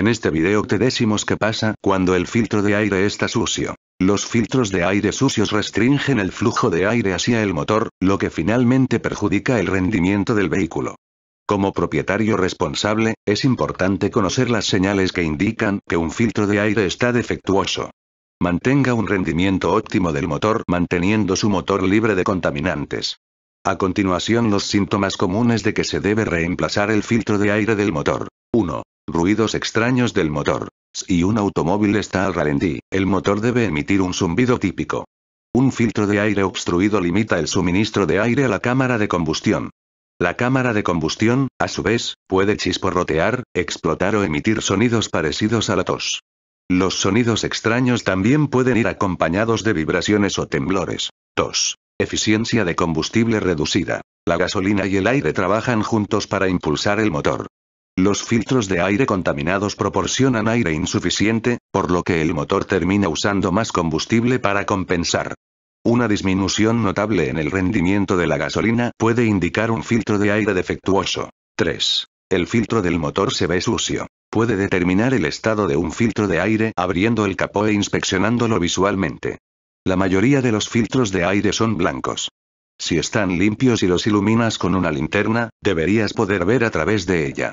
En este video te decimos qué pasa cuando el filtro de aire está sucio. Los filtros de aire sucios restringen el flujo de aire hacia el motor, lo que finalmente perjudica el rendimiento del vehículo. Como propietario responsable, es importante conocer las señales que indican que un filtro de aire está defectuoso. Mantenga un rendimiento óptimo del motor manteniendo su motor libre de contaminantes. A continuación los síntomas comunes de que se debe reemplazar el filtro de aire del motor. 1 ruidos extraños del motor. Si un automóvil está al ralentí, el motor debe emitir un zumbido típico. Un filtro de aire obstruido limita el suministro de aire a la cámara de combustión. La cámara de combustión, a su vez, puede chisporrotear, explotar o emitir sonidos parecidos a la tos. Los sonidos extraños también pueden ir acompañados de vibraciones o temblores. Tos. Eficiencia de combustible reducida. La gasolina y el aire trabajan juntos para impulsar el motor. Los filtros de aire contaminados proporcionan aire insuficiente, por lo que el motor termina usando más combustible para compensar. Una disminución notable en el rendimiento de la gasolina puede indicar un filtro de aire defectuoso. 3. El filtro del motor se ve sucio. Puede determinar el estado de un filtro de aire abriendo el capó e inspeccionándolo visualmente. La mayoría de los filtros de aire son blancos. Si están limpios y los iluminas con una linterna, deberías poder ver a través de ella.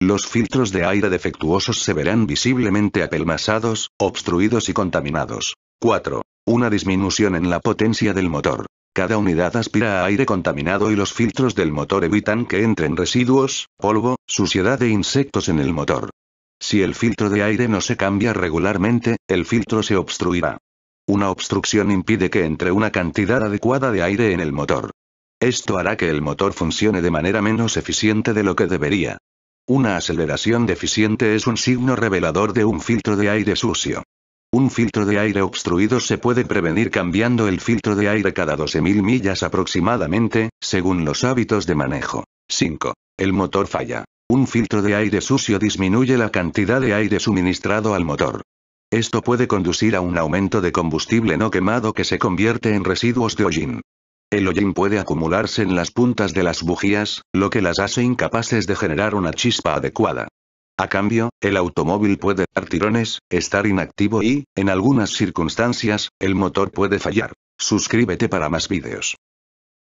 Los filtros de aire defectuosos se verán visiblemente apelmazados, obstruidos y contaminados. 4. Una disminución en la potencia del motor. Cada unidad aspira a aire contaminado y los filtros del motor evitan que entren residuos, polvo, suciedad e insectos en el motor. Si el filtro de aire no se cambia regularmente, el filtro se obstruirá. Una obstrucción impide que entre una cantidad adecuada de aire en el motor. Esto hará que el motor funcione de manera menos eficiente de lo que debería. Una aceleración deficiente es un signo revelador de un filtro de aire sucio. Un filtro de aire obstruido se puede prevenir cambiando el filtro de aire cada 12.000 millas aproximadamente, según los hábitos de manejo. 5. El motor falla. Un filtro de aire sucio disminuye la cantidad de aire suministrado al motor. Esto puede conducir a un aumento de combustible no quemado que se convierte en residuos de hollín. El hollín puede acumularse en las puntas de las bujías, lo que las hace incapaces de generar una chispa adecuada. A cambio, el automóvil puede dar tirones, estar inactivo y, en algunas circunstancias, el motor puede fallar. Suscríbete para más vídeos.